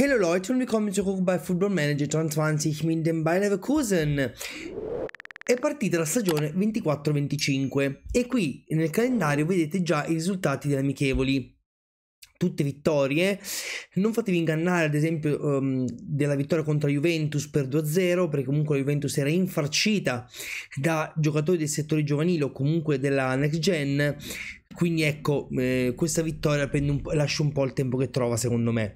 Hallo Leute und willkommen zurück bei Football Manager 23 Minden by Leverkusen. È partita la stagione 24-25 e qui nel calendario vedete già i risultati delle amichevoli tutte vittorie. Non fatevi ingannare, ad esempio, um, della vittoria contro la Juventus per 2-0, perché comunque la Juventus era infarcita da giocatori del settore giovanile o comunque della next gen. Quindi ecco, eh, questa vittoria un lascia un po' il tempo che trova secondo me.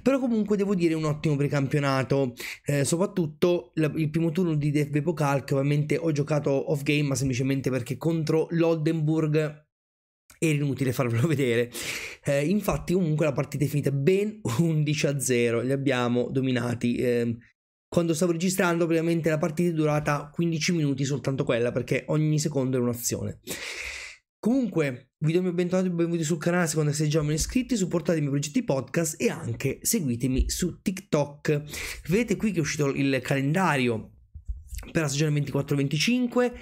Però comunque devo dire un ottimo precampionato, eh, soprattutto la, il primo turno di Def Bepocal che ovviamente ho giocato off game ma semplicemente perché contro l'Oldenburg era inutile farvelo vedere. Eh, infatti, comunque, la partita è finita ben 11 a 0. Li abbiamo dominati. Eh, quando stavo registrando, ovviamente la partita è durata 15 minuti soltanto quella, perché ogni secondo era un'azione. Comunque, vi do il mio bentornato e benvenuti sul canale se quando sei già meno iscritti, supportate i miei progetti podcast e anche seguitemi su TikTok. Vedete qui che è uscito il calendario per la stagione 24-25.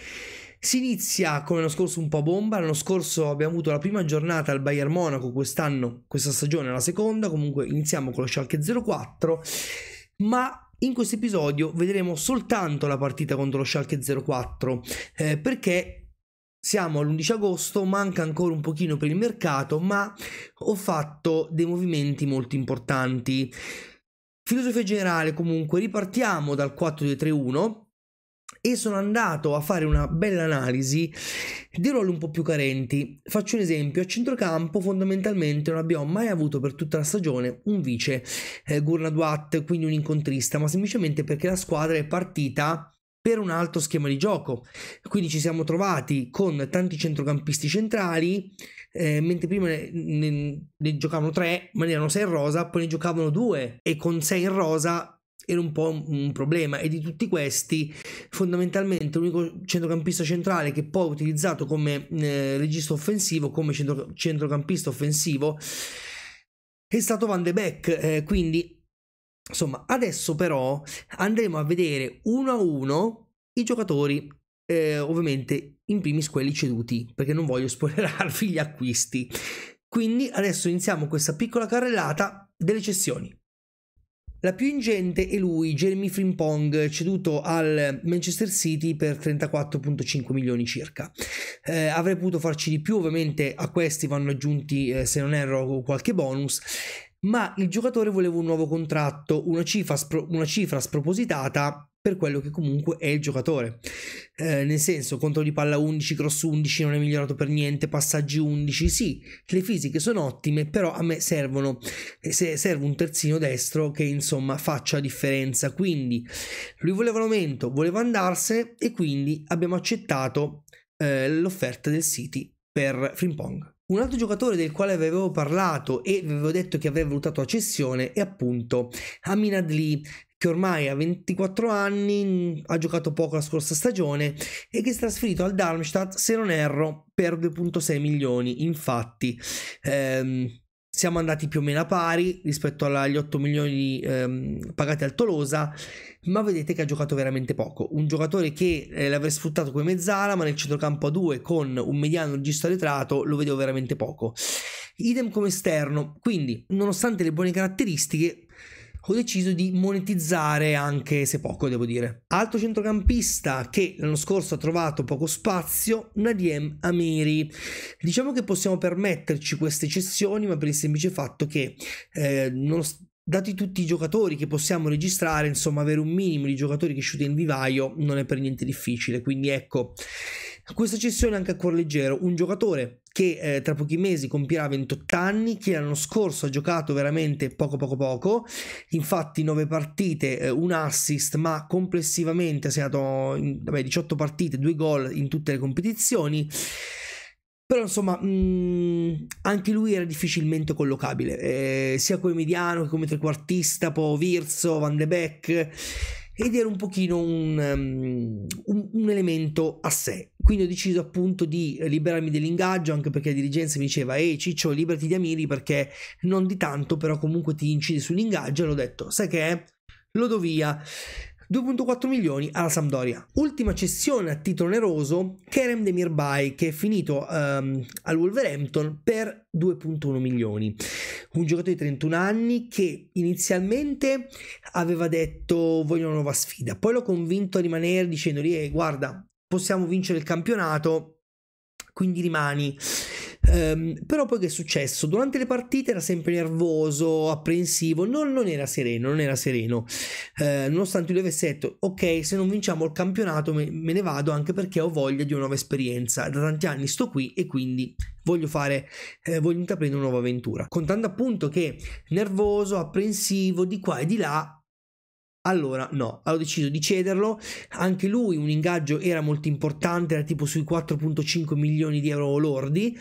Si inizia come l'anno scorso un po' bomba, l'anno scorso abbiamo avuto la prima giornata al Bayern Monaco, quest'anno, questa stagione la seconda, comunque iniziamo con lo Schalke 04, ma in questo episodio vedremo soltanto la partita contro lo Schalke 04 eh, perché siamo all'11 agosto, manca ancora un pochino per il mercato, ma ho fatto dei movimenti molto importanti. Filosofia generale comunque, ripartiamo dal 4231 e sono andato a fare una bella analisi dei ruoli un po' più carenti. Faccio un esempio, a centrocampo fondamentalmente non abbiamo mai avuto per tutta la stagione un vice eh, Gurnaduat, quindi un incontrista, ma semplicemente perché la squadra è partita per un altro schema di gioco. Quindi ci siamo trovati con tanti centrocampisti centrali, eh, mentre prima ne, ne, ne, giocavano tre, ma ne erano sei in rosa, poi ne giocavano due e con sei in rosa era un po' un, problema e di tutti questi fondamentalmente l'unico centrocampista centrale che poi è utilizzato come eh, regista offensivo, come centro, centrocampista offensivo è stato Van de Beek, eh, quindi Insomma, adesso però andremo a vedere uno a uno i giocatori, eh, ovviamente in primis quelli ceduti, perché non voglio spoilerarvi gli acquisti. Quindi adesso iniziamo questa piccola carrellata delle cessioni. La più ingente è lui, Jeremy Frimpong, ceduto al Manchester City per 34.5 milioni circa. Eh, avrei potuto farci di più, ovviamente a questi vanno aggiunti, eh, se non erro, qualche bonus ma il giocatore voleva un nuovo contratto, una cifra, spro- una cifra spropositata per quello che comunque è il giocatore. Eh, nel senso, controllo di palla 11, cross 11 non è migliorato per niente, passaggi 11, sì, le fisiche sono ottime, però a me servono, eh, se serve un terzino destro che insomma faccia differenza. Quindi lui voleva l'aumento, voleva andarsene e quindi abbiamo accettato eh, l'offerta del City per Frimpong. Un altro giocatore del quale vi avevo parlato e vi avevo detto che avrei valutato a cessione è appunto Amin Adli, che ormai ha 24 anni, mm, ha giocato poco la scorsa stagione e che si è trasferito al Darmstadt, se non erro, per 2.6 milioni. Infatti, ehm, siamo andati più o meno a pari rispetto agli 8 milioni ehm, pagati al Tolosa, ma vedete che ha giocato veramente poco. Un giocatore che eh, l'avrei sfruttato come mezzala, ma nel centrocampo a 2 con un mediano registro arretrato lo vedevo veramente poco. Idem come esterno, quindi nonostante le buone caratteristiche ho deciso di monetizzare anche se poco, devo dire. Altro centrocampista che l'anno scorso ha trovato poco spazio, Nadiem Amiri. Diciamo che possiamo permetterci queste cessioni, ma per il semplice fatto che eh, non dati tutti i giocatori che possiamo registrare, insomma, avere un minimo di giocatori che sciuta in vivaio non è per niente difficile. Quindi ecco, questa cessione anche a cuor leggero, un giocatore che eh, tra pochi mesi compirà 28 anni, che l'anno scorso ha giocato veramente poco poco poco, infatti 9 partite, eh, un assist, ma complessivamente ha segnato in, vabbè, 18 partite, 2 gol in tutte le competizioni. Però insomma, mh, mm, anche lui era difficilmente collocabile, eh, sia come mediano che come trequartista, poi Virzo, Van de Beek ed era un pochino un, um, un, elemento a sé. Quindi ho deciso appunto di liberarmi dell'ingaggio anche perché la dirigenza mi diceva ehi Ciccio liberati di Amiri perché non di tanto però comunque ti incidi sull'ingaggio e l'ho detto sai che è? Lo do via. 2.4 milioni alla Sampdoria. Ultima cessione a titolo oneroso, Kerem Demirbay che è finito um, al Wolverhampton per 2.1 milioni. Un giocatore di 31 anni che inizialmente aveva detto voglio una nuova sfida, poi l'ho convinto a rimanere dicendogli eh, guarda possiamo vincere il campionato, quindi rimani. Um, però poi che è successo? Durante le partite era sempre nervoso, apprensivo, non, non era sereno, non era sereno. Uh, nonostante lui avesse detto, ok, se non vinciamo il campionato me, me ne vado anche perché ho voglia di una nuova esperienza. Da tanti anni sto qui e quindi voglio fare, eh, voglio intraprendere una nuova avventura. Contando appunto che nervoso, apprensivo, di qua e di là, allora no, ho deciso di cederlo, anche lui un ingaggio era molto importante, era tipo sui 4.5 milioni di euro lordi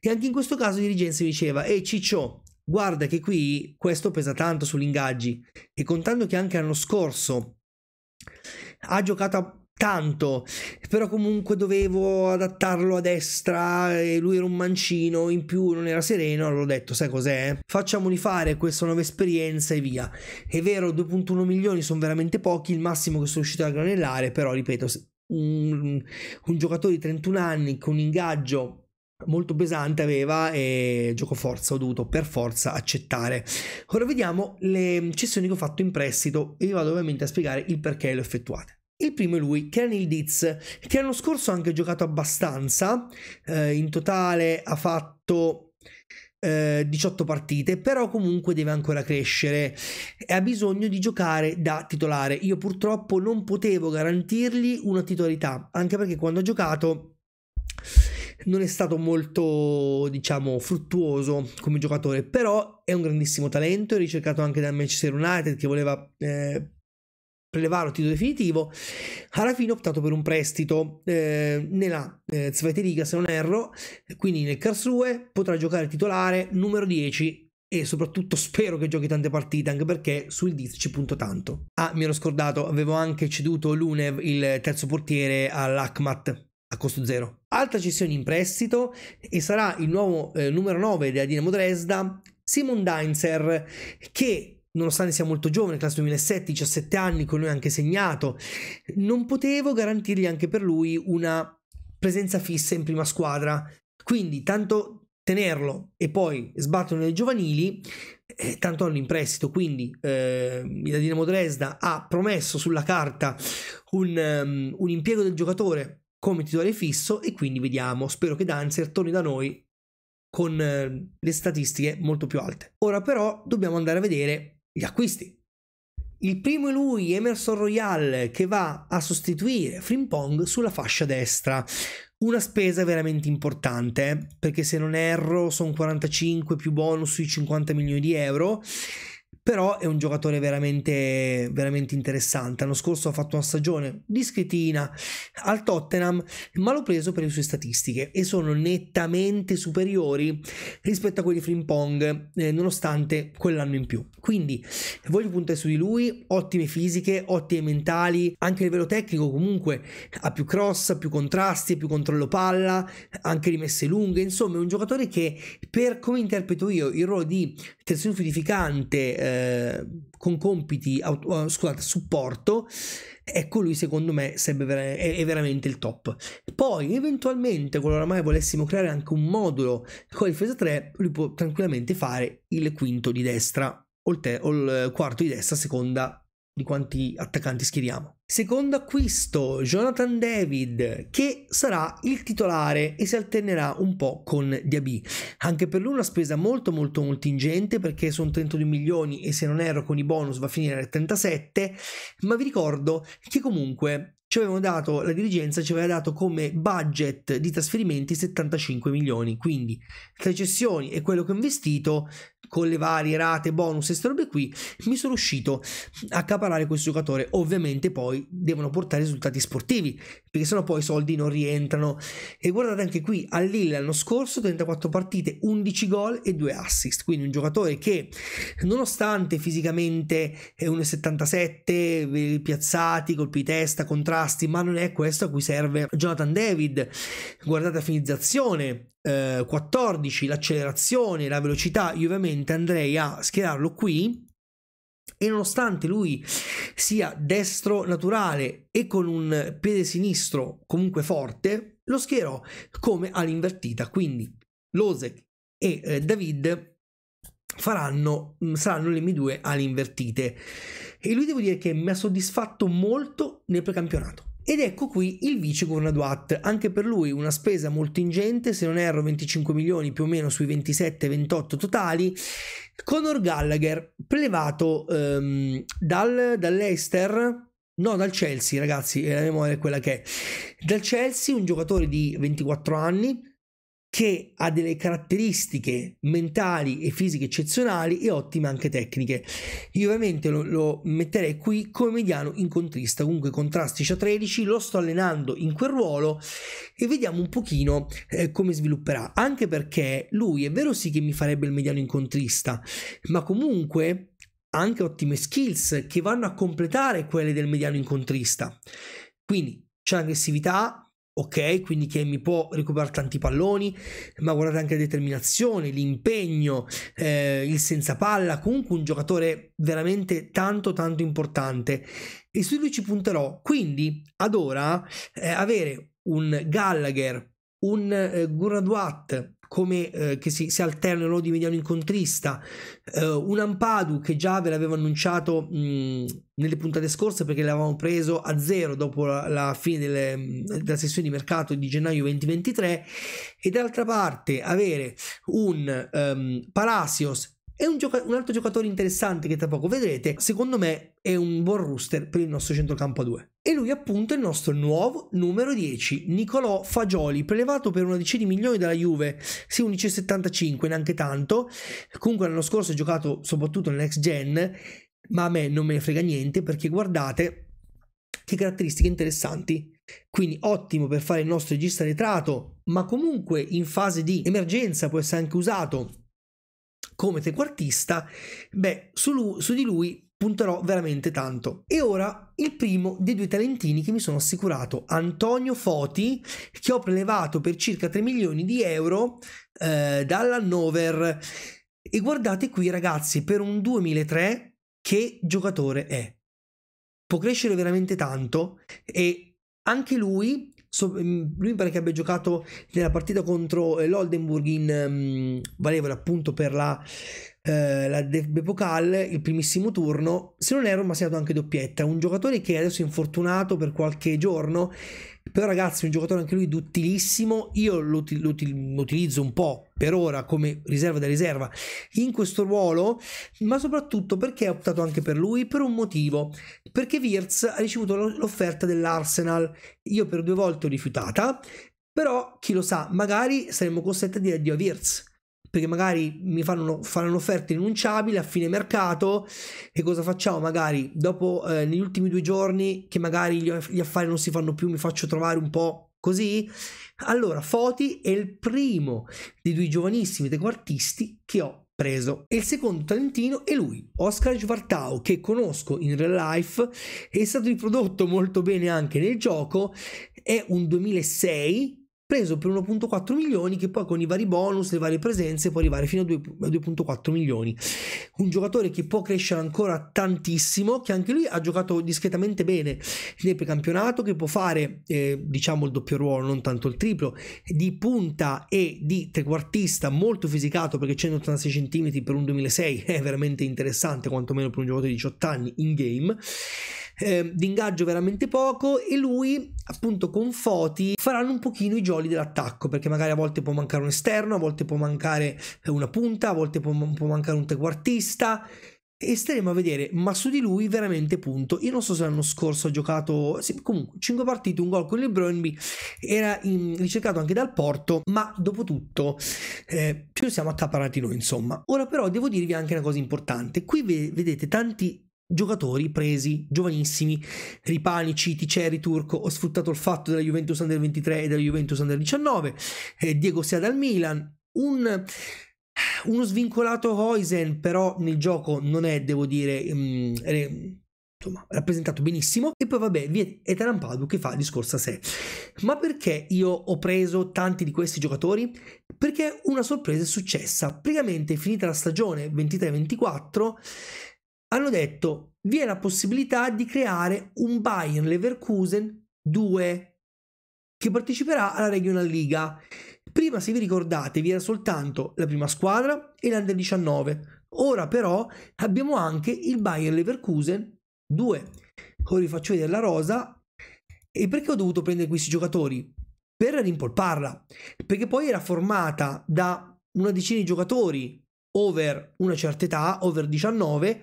e anche in questo caso dirigenza mi diceva ehi Ciccio, guarda che qui questo pesa tanto sugli ingaggi e contando che anche l'anno scorso ha giocato tanto, però comunque dovevo adattarlo a destra e lui era un mancino, in più non era sereno, allora ho detto sai cos'è? Facciamoli fare questa nuova esperienza e via. È vero, 2.1 milioni sono veramente pochi, il massimo che sono riuscito a granellare, però ripeto, un, un giocatore di 31 anni con un ingaggio molto pesante aveva e gioco forza ho dovuto per forza accettare ora vediamo le cessioni che ho fatto in prestito e vi vado ovviamente a spiegare il perché le ho effettuate il primo è lui, Kenny Diz, che l'anno scorso ha anche giocato abbastanza, eh, in totale ha fatto 18 eh, partite, però comunque deve ancora crescere e ha bisogno di giocare da titolare. Io purtroppo non potevo garantirgli una titolarità, anche perché quando ha giocato non è stato molto, diciamo, fruttuoso come giocatore, però è un grandissimo talento, ricercato anche da Manchester United che voleva eh, prelevare titolo definitivo, alla fine ho optato per un prestito eh, nella eh, Liga, se non erro, quindi nel Karlsruhe potrà giocare titolare numero 10 e soprattutto spero che giochi tante partite anche perché sul Diz ci punto tanto. Ah, mi ero scordato, avevo anche ceduto Lunev, il terzo portiere, all'Akmat a costo zero. Altra cessione in prestito e sarà il nuovo eh, numero 9 della Dinamo Dresda, Simon Deinzer, che nonostante sia molto giovane, classe 2007, 17 anni, con noi anche segnato, non potevo garantirgli anche per lui una presenza fissa in prima squadra. Quindi tanto tenerlo e poi sbattere nelle giovanili, eh, tanto hanno in prestito. Quindi eh, la Dinamo Dresda ha promesso sulla carta un, um, un impiego del giocatore come titolare fisso e quindi vediamo, spero che Danzer torni da noi con ehm, le statistiche molto più alte. Ora però dobbiamo andare a vedere gli acquisti. Il primo è lui, Emerson Royal, che va a sostituire Frimpong sulla fascia destra. Una spesa veramente importante, perché se non erro sono 45 più bonus sui 50 milioni di euro però è un giocatore veramente, veramente interessante. L'anno scorso ha fatto una stagione discretina al Tottenham, ma l'ho preso per le sue statistiche e sono nettamente superiori rispetto a quelli di Frimpong, eh, nonostante quell'anno in più. Quindi voglio puntare su di lui, ottime fisiche, ottime mentali, anche a livello tecnico comunque ha più cross, più contrasti, più controllo palla, anche rimesse lunghe, insomma è un giocatore che per come interpreto io il ruolo di terzino fluidificante, eh, eh, con compiti, auto, eh, scusate, supporto, ecco lui secondo me sarebbe, è, è veramente il top. Poi eventualmente qualora mai volessimo creare anche un modulo con difesa 3, lui può tranquillamente fare il quinto di destra o il, te, o il quarto di destra, seconda di quanti attaccanti schieriamo. Secondo acquisto, Jonathan David, che sarà il titolare e si alternerà un po' con Diaby. Anche per lui una spesa molto molto molto ingente perché sono 32 milioni e se non erro con i bonus va a finire a 37, ma vi ricordo che comunque ci avevano dato, la dirigenza ci aveva dato come budget di trasferimenti 75 milioni, quindi tra cessioni e quello che ho investito con le varie rate, bonus e queste robe qui, mi sono riuscito a caparare questo giocatore. Ovviamente poi devono portare risultati sportivi perché sennò poi i soldi non rientrano. E guardate anche qui, a Lille l'anno scorso 34 partite, 11 gol e 2 assist, quindi un giocatore che nonostante fisicamente è 1,77, piazzati, colpi di testa, contrasti, ma non è questo a cui serve Jonathan David. Guardate la finizzazione, 14, eh, l'accelerazione, la velocità, io ovviamente andrei a schierarlo qui e nonostante lui sia destro naturale e con un piede sinistro comunque forte, lo schierò come all'invertita. Quindi Losek e eh, David faranno, mm, saranno le mie due ali invertite. E lui devo dire che mi ha soddisfatto molto nel precampionato. Ed ecco qui il vice Gurnaduat, anche per lui una spesa molto ingente, se non erro 25 milioni più o meno sui 27-28 totali. Conor Gallagher, prelevato ehm, dal, dall'Eister, no dal Chelsea ragazzi, la memoria è quella che è, dal Chelsea un giocatore di 24 anni, che ha delle caratteristiche mentali e fisiche eccezionali e ottime anche tecniche. Io ovviamente lo, lo metterei qui come mediano incontrista, comunque contrasti a 13, lo sto allenando in quel ruolo e vediamo un pochino eh, come svilupperà, anche perché lui è vero sì che mi farebbe il mediano incontrista, ma comunque ha anche ottime skills che vanno a completare quelle del mediano incontrista. Quindi c'è aggressività, ok? Quindi che mi può recuperare tanti palloni, ma guardate anche la determinazione, l'impegno, eh, il senza palla, comunque un giocatore veramente tanto tanto importante e su lui ci punterò. Quindi ad ora eh, avere un Gallagher, un eh, Gurnaduat, come eh, che si, si alternano di mediano incontrista, eh, un Ampadu che già ve l'avevo annunciato mh, nelle puntate scorse perché l'avevamo preso a zero dopo la, la fine delle, della sessione di mercato di gennaio 2023 e d'altra parte avere un um, Palacios e un, gioca- un, altro giocatore interessante che tra poco vedrete, secondo me è un buon rooster per il nostro centrocampo a 2. E lui appunto è il nostro nuovo numero 10, Nicolò Fagioli, prelevato per una decina di milioni dalla Juve, sì 11,75, neanche tanto. Comunque l'anno scorso ha giocato soprattutto nel next gen, ma a me non me ne frega niente perché guardate che caratteristiche interessanti. Quindi ottimo per fare il nostro regista retrato, ma comunque in fase di emergenza può essere anche usato come trequartista, beh, su, lui, su di lui punterò veramente tanto. E ora il primo dei due talentini che mi sono assicurato, Antonio Foti, che ho prelevato per circa 3 milioni di euro eh, dall'Hannover. E guardate qui ragazzi, per un 2003 che giocatore è. Può crescere veramente tanto e anche lui So, ehm, lui mi pare che abbia giocato nella partita contro eh, l'Oldenburg in um, ehm, valevole appunto per la, eh, la DFB il primissimo turno. Se non erro, ma ha segnato anche doppietta. Un giocatore che adesso è infortunato per qualche giorno però ragazzi è un giocatore anche lui duttilissimo, io lo, utilizzo un po' per ora come riserva da riserva in questo ruolo, ma soprattutto perché ho optato anche per lui per un motivo, perché Wirtz ha ricevuto l'offerta dell'Arsenal, io per due volte ho rifiutata, però chi lo sa, magari saremmo costretti a dire addio a Wirtz perché magari mi fanno, fanno un'offerta rinunciabile a fine mercato e cosa facciamo? Magari dopo eh, negli ultimi due giorni che magari gli, gli affari non si fanno più, mi faccio trovare un po' così. Allora, Foti è il primo dei due giovanissimi trequartisti che ho preso. E il secondo talentino è lui, Oscar Svartau, che conosco in real life, è stato riprodotto molto bene anche nel gioco, è un 2006 preso per 1.4 milioni che poi con i vari bonus, le varie presenze può arrivare fino a 2.4 milioni. Un giocatore che può crescere ancora tantissimo, che anche lui ha giocato discretamente bene nel precampionato, che può fare eh, diciamo il doppio ruolo, non tanto il triplo, di punta e di trequartista molto fisicato perché 186 cm per un 2006 è veramente interessante, quantomeno per un giocatore di 18 anni in game eh, di ingaggio veramente poco e lui appunto con Foti faranno un pochino i jolly dell'attacco perché magari a volte può mancare un esterno, a volte può mancare eh, una punta, a volte può, può mancare un trequartista e staremo a vedere, ma su di lui veramente punto. Io non so se l'anno scorso ha giocato, sì, comunque 5 partite, un gol con il Brøndby, era in, ricercato anche dal Porto, ma dopo tutto eh, ce siamo accaparati noi, insomma. Ora però devo dirvi anche una cosa importante, qui ve, vedete tanti giocatori presi giovanissimi, Ripanici, Ticeri, Turco, ho sfruttato il fatto della Juventus Under 23 e della Juventus Under 19, eh, Diego sia dal Milan, un, uno svincolato Hoisen però nel gioco non è, devo dire, mh, mm, re, insomma, rappresentato benissimo. E poi vabbè, vi è Tarampadu che fa il discorso a sé. Ma perché io ho preso tanti di questi giocatori? Perché una sorpresa è successa. Praticamente finita la stagione 23-24 hanno detto vi è la possibilità di creare un Bayern Leverkusen 2 che parteciperà alla Regional Liga. Prima, se vi ricordate, vi era soltanto la prima squadra e l'Under 19. Ora però abbiamo anche il Bayern Leverkusen 2. Ora vi faccio vedere la rosa e perché ho dovuto prendere questi giocatori? Per rimpolparla, perché poi era formata da una decina di giocatori over una certa età, over 19,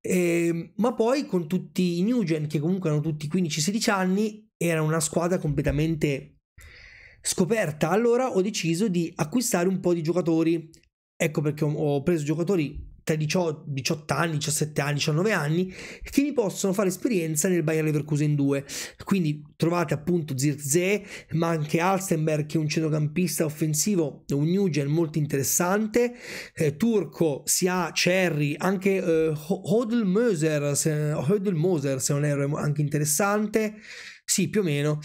eh, ma poi con tutti i New Gen, che comunque erano tutti 15-16 anni, era una squadra completamente scoperta. Allora ho deciso di acquistare un po' di giocatori. Ecco perché ho preso giocatori tra i 18 anni, 17 anni, 19 anni, che vi possono fare esperienza nel Bayer Leverkusen 2. Quindi trovate appunto Zirze, ma anche Alstenberg, che è un centrocampista offensivo, un Nugent molto interessante, eh, Turco, Sia, Cerri, anche eh, Hodel Moser, se, se non erro, anche interessante sì, più o meno.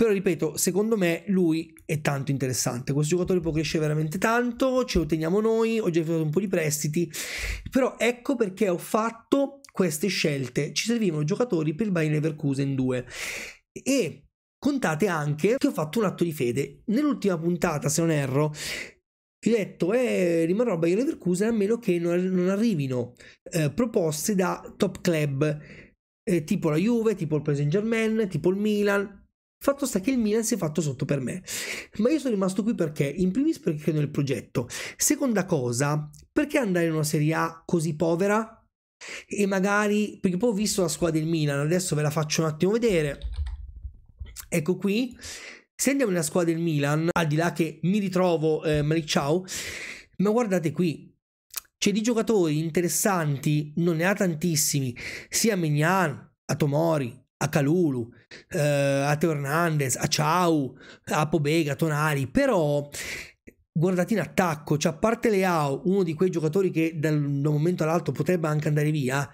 Però ripeto, secondo me lui è tanto interessante. Questo giocatore può crescere veramente tanto, ce lo teniamo noi, ho già fatto un po' di prestiti. Però ecco perché ho fatto queste scelte. Ci servivano giocatori per il Bayern Leverkusen 2. E contate anche che ho fatto un atto di fede. Nell'ultima puntata, se non erro, vi ho detto eh, rimarrò Bayern Leverkusen a meno che non, non arrivino eh, proposte da top club eh, tipo la Juve, tipo il Paris Saint Germain, tipo il Milan Fatto sta che il Milan si è fatto sotto per me. Ma io sono rimasto qui perché, in primis, perché credo nel progetto. Seconda cosa, perché andare in una Serie A così povera? E magari, perché poi ho visto la squadra del Milan, adesso ve la faccio un attimo vedere. Ecco qui. Se andiamo nella squadra del Milan, al di là che mi ritrovo, eh, Malik Ciao, ma guardate qui, c'è di giocatori interessanti, non ne ha tantissimi, sia Mignan, a Tomori, a Calulu, eh, a Teo Hernandez, a Ciao, a Pobega, a Tonali, però guardati in attacco, cioè a parte Leao, uno di quei giocatori che da un momento all'altro potrebbe anche andare via,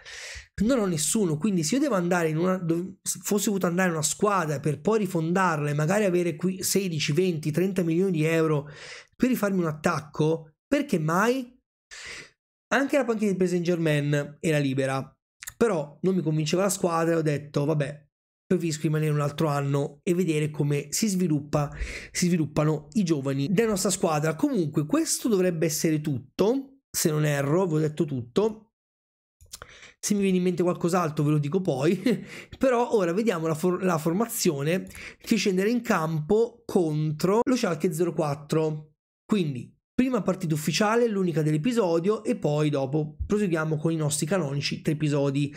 non ho nessuno, quindi se io devo andare in una, fossi dovuto andare in una squadra per poi rifondarla e magari avere qui 16, 20, 30 milioni di euro per rifarmi un attacco, perché mai? Anche la panchina di Paris Saint Germain era libera, però non mi convinceva la squadra e ho detto, vabbè, preferisco rimanere un altro anno e vedere come si, sviluppa, si sviluppano i giovani della nostra squadra. Comunque, questo dovrebbe essere tutto. Se non erro, vi ho detto tutto. Se mi viene in mente qualcos'altro ve lo dico poi, però ora vediamo la, for- la, formazione che scenderà in campo contro lo Schalke 04. Quindi Prima partita ufficiale, l'unica dell'episodio, e poi dopo proseguiamo con i nostri canonici tre episodi.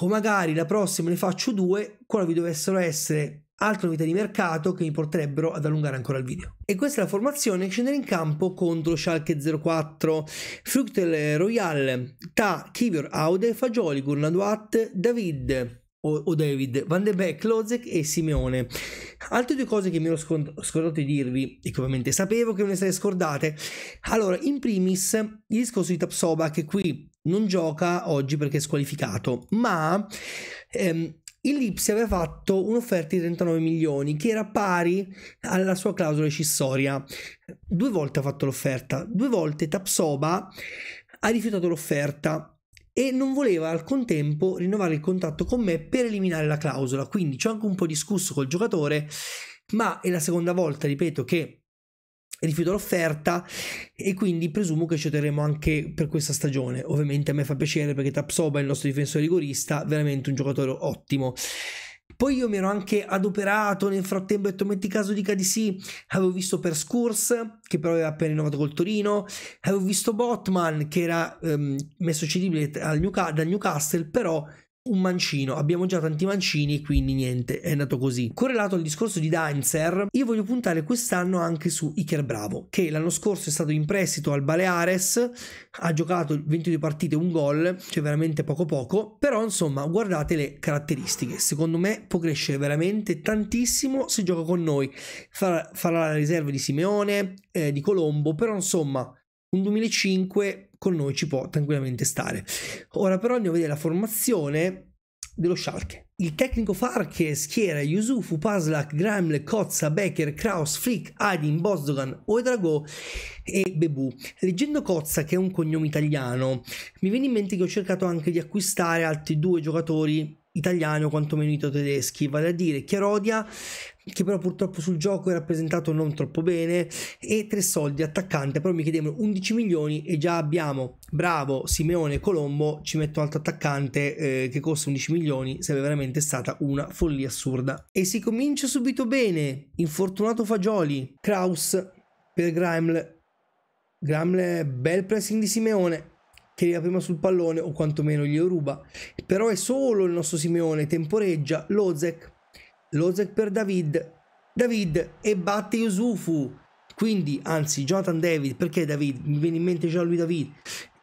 O magari la prossima ne faccio due, qualora vi dovessero essere altre novità di mercato che mi porterebbero ad allungare ancora il video. E questa è la formazione che scenderà in campo contro Schalke 04, Fructel Royal, Ta, Kivior, Aude, Fagioli, Gurnaduat, David, o, o David, Van de Beek, Lozek e Simeone. Altre due cose che mi ero scordato di dirvi e che ovviamente sapevo che non ne sarei scordate. Allora, in primis il discorso di Tapsoba che qui non gioca oggi perché è squalificato, ma ehm, il Lipsi aveva fatto un'offerta di 39 milioni che era pari alla sua clausola escissoria. Due volte ha fatto l'offerta, due volte Tapsoba ha rifiutato l'offerta e non voleva al contempo rinnovare il contratto con me per eliminare la clausola. Quindi ci ho anche un po' discusso col giocatore, ma è la seconda volta, ripeto, che rifiuto l'offerta e quindi presumo che ci otterremo anche per questa stagione. Ovviamente a me fa piacere perché Tapsoba, è il nostro difensore rigorista, veramente un giocatore ottimo. Poi io mi ero anche adoperato nel frattempo, ho detto metti caso dica di sì, avevo visto Perscourse che però aveva appena rinnovato col Torino, avevo visto Botman che era ehm, messo cedibile New, dal Newcastle, però un mancino, abbiamo già tanti mancini, quindi niente, è nato così. Correlato al discorso di Dainzer, io voglio puntare quest'anno anche su Iker Bravo, che l'anno scorso è stato in prestito al Baleares, ha giocato 22 partite, e un gol, cioè veramente poco poco, però insomma guardate le caratteristiche, secondo me può crescere veramente tantissimo se gioca con noi, farà, farà la riserva di Simeone, eh, di Colombo, però insomma un 2005 con noi ci può tranquillamente stare. Ora però andiamo a vedere la formazione dello Schalke. Il tecnico Farke schiera Yusufu, Paslak, Gramle, Cozza, Becker, Kraus, Flick, Adin, Bosdogan, Oedrago e Bebu. Leggendo Cozza, che è un cognome italiano, mi viene in mente che ho cercato anche di acquistare altri due giocatori italiano quantomeno italo-tedeschi, vale a dire Chiarodia che però purtroppo sul gioco è rappresentato non troppo bene e tre soldi attaccante però mi chiedevano 11 milioni e già abbiamo bravo Simeone Colombo ci metto un altro attaccante eh, che costa 11 milioni sarebbe veramente stata una follia assurda e si comincia subito bene infortunato Fagioli Kraus per Grimle Grimle bel pressing di Simeone che arriva prima sul pallone o quantomeno glielo ruba. Però è solo il nostro Simeone, temporeggia, Lozek, Lozek per David, David e batte Yusufu. Quindi, anzi, Jonathan David, perché David? Mi viene in mente già lui David.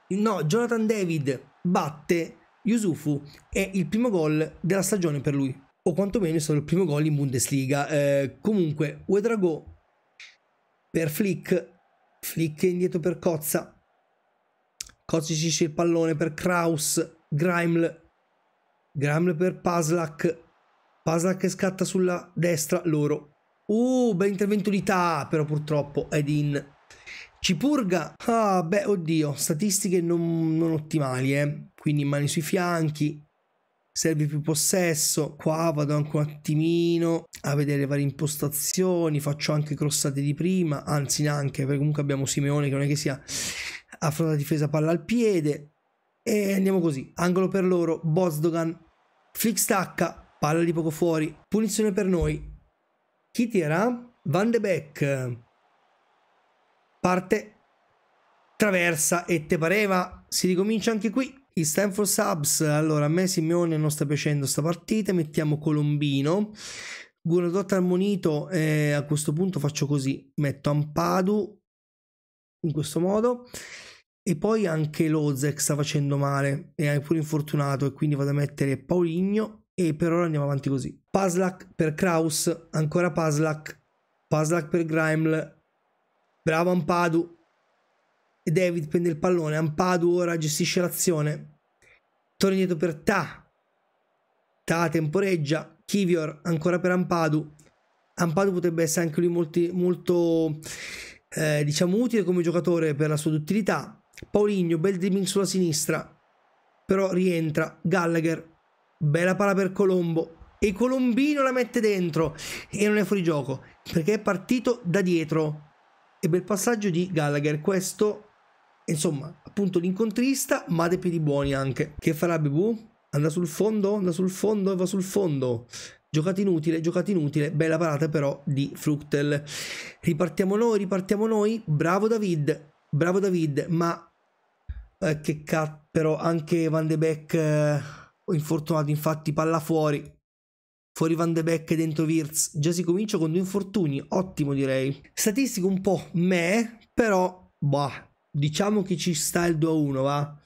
No, Jonathan David batte Yusufu, è il primo gol della stagione per lui. O quantomeno è stato il primo gol in Bundesliga. Eh, comunque, Uedrago per Flick, Flick indietro per Cozza, Kocic il pallone per Kraus, Griml, Griml per Paslak, Paslak scatta sulla destra, loro. Uh, bel intervento di Ta, però purtroppo è in. Cipurga, ah beh, oddio, statistiche non, non ottimali, eh. Quindi mani sui fianchi, serve più possesso. Qua vado anche un attimino a vedere le varie impostazioni. Faccio anche crossate di prima, anzi neanche, perché comunque abbiamo Simeone che non è che sia affronta difesa palla al piede e andiamo così, angolo per loro, Bozdogan, flick stacca, palla di poco fuori, punizione per noi. Chi tira? Van de Beek. Parte, traversa e te pareva, si ricomincia anche qui. Il Stanford Subs, allora a me Simeone non sta piacendo sta partita, mettiamo Colombino. Guardot armonito, eh, a questo punto faccio così, metto Ampadu in questo modo e poi anche Lozek sta facendo male, è pure infortunato e quindi vado a mettere Pauligno e per ora andiamo avanti così. Paslak per Kraus, ancora Paslak, Paslak per Grimel, bravo Ampadu. E David prende il pallone, Ampadu ora gestisce l'azione. Torna indietro per Ta. Ta temporeggia, Kivior ancora per Ampadu. Ampadu potrebbe essere anche lui molti, molto eh, diciamo utile come giocatore per la sua duttilità Paulinho, bel dribbling sulla sinistra, però rientra Gallagher, bella palla per Colombo e Colombino la mette dentro e non è fuori gioco perché è partito da dietro e bel passaggio di Gallagher, questo insomma appunto l'incontrista ma dei piedi buoni anche. Che farà Bebù? Anda sul fondo, anda sul fondo e va sul fondo. Giocata inutile, giocata inutile, bella parata però di Fructel. Ripartiamo noi, ripartiamo noi, bravo David, bravo David, ma eh, che cazzo, però anche Van de Beek eh, infortunato, infatti palla fuori, fuori Van de Beek e dentro Virz, già si comincia con due infortuni, ottimo direi. Statistico un po' me, però bah, diciamo che ci sta il 2-1, va.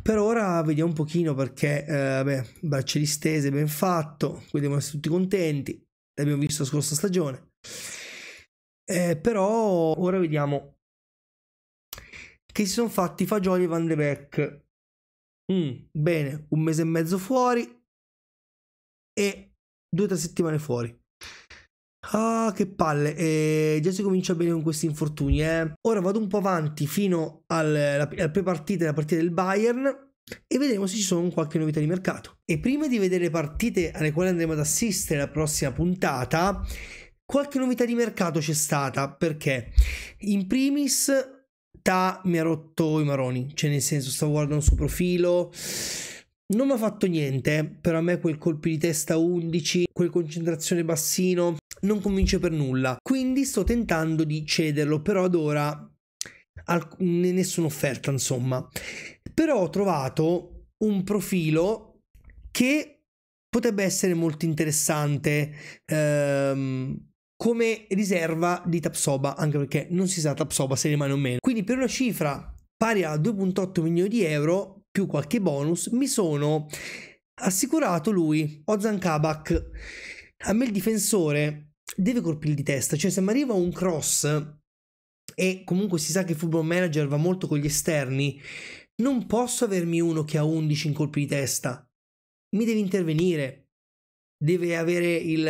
Per ora vediamo un pochino perché, eh, beh, braccia distese ben fatto, qui devono essere tutti contenti, l'abbiamo visto la scorsa stagione. Eh, però ora vediamo che si sono fatti Fagioli e Van de Beek. Mm, bene, un mese e mezzo fuori e due o tre settimane fuori. Ah, che palle, eh, già si comincia bene con questi infortuni. Eh. Ora vado un po' avanti fino alla pre-partita la partita del Bayern e vedremo se ci sono qualche novità di mercato. E prima di vedere le partite alle quali andremo ad assistere la prossima puntata, qualche novità di mercato c'è stata perché in primis realtà mi ha rotto i maroni, cioè nel senso stavo guardando il suo profilo, non mi ha fatto niente, però a me quel colpi di testa 11, quel concentrazione bassino, non convince per nulla. Quindi sto tentando di cederlo, però ad ora alc- nessuna offerta, insomma. Però ho trovato un profilo che potrebbe essere molto interessante. Ehm, come riserva di Tapsoba, anche perché non si sa Tapsoba se rimane o meno. Quindi per una cifra pari a 2.8 milioni di euro più qualche bonus mi sono assicurato lui, Ozan Kabak. A me il difensore deve colpire di testa, cioè se mi arriva un cross e comunque si sa che il football manager va molto con gli esterni, non posso avermi uno che ha 11 in colpi di testa. Mi deve intervenire, deve avere il,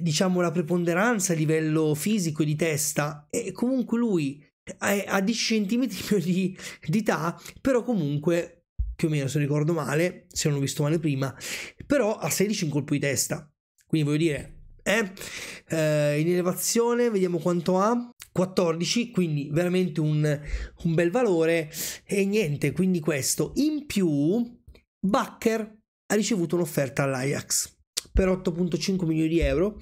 diciamo, la preponderanza a livello fisico e di testa, e comunque lui ha 10 centimetri più di, di età, però comunque, più o meno se ricordo male, se non ho visto male prima, però ha 16 in colpo di testa. Quindi voglio dire, eh? Eh, in elevazione vediamo quanto ha 14 quindi veramente un, un, bel valore e niente quindi questo in più Bakker ha ricevuto un'offerta all'Ajax per 8.5 milioni di euro,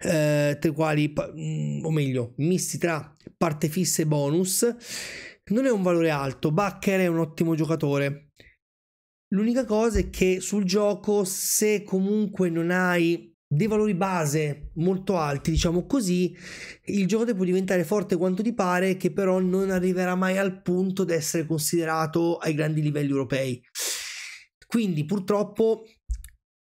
eh, tra i quali, mm, o meglio, misti tra parte fissa e bonus. Non è un valore alto, Bakker è un ottimo giocatore. L'unica cosa è che sul gioco, se comunque non hai dei valori base molto alti, diciamo così, il giocatore può diventare forte quanto ti pare, che però non arriverà mai al punto di essere considerato ai grandi livelli europei. Quindi purtroppo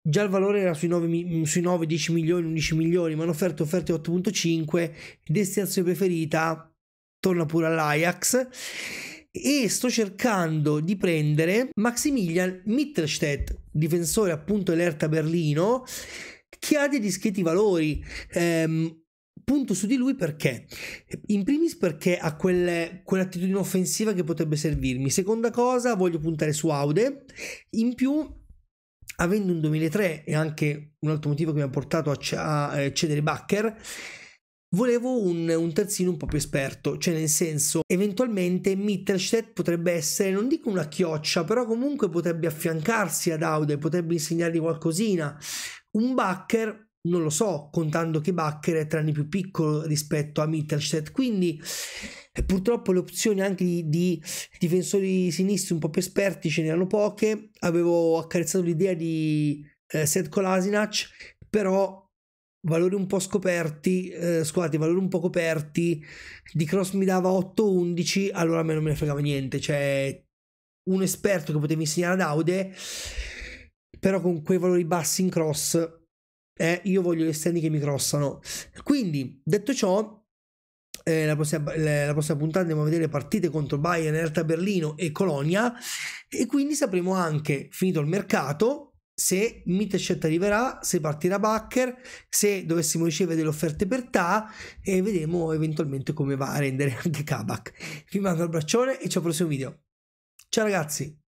già il valore era sui 9, sui 9 10 milioni, 11 milioni, ma hanno offerto offerte 8.5, destinazione preferita, torna pure all'Ajax e sto cercando di prendere Maximilian Mittelstedt, difensore appunto dell'Erta Berlino, che ha dei discreti valori. Ehm, punto su di lui perché? In primis perché ha quelle, quell'attitudine offensiva che potrebbe servirmi. Seconda cosa, voglio puntare su Aude. In più avendo un 2003 e anche un altro motivo che mi ha portato a, a cedere Bacher, volevo un, un, terzino un po' più esperto, cioè nel senso eventualmente Mittelstedt potrebbe essere, non dico una chioccia, però comunque potrebbe affiancarsi ad Aude, potrebbe insegnargli qualcosina. Un Bacher non lo so, contando che Bacher è tre anni più piccolo rispetto a Mittelstedt, quindi e purtroppo le opzioni anche di, di difensori sinistri un po' più esperti ce n'erano poche. Avevo accarezzato l'idea di eh, Setko Lasinac, però valori un po' scoperti, eh, scusate, valori un po' coperti, di Cross mi dava 8-11, allora a me non me ne fregava niente, cioè un esperto che potevi insegnare ad Aude, però con quei valori bassi in cross, eh, io voglio gli estendi che mi crossano. Quindi, detto ciò, eh, la, prossima, la, prossima, puntata andiamo a vedere partite contro Bayern, Erta Berlino e Colonia e quindi sapremo anche, finito il mercato, se Mittelstadt arriverà, se partirà Bakker, se dovessimo ricevere delle offerte per Ta e vedremo eventualmente come va a rendere anche Kabak. Vi mando un abbraccione e ci al prossimo video. Ciao ragazzi!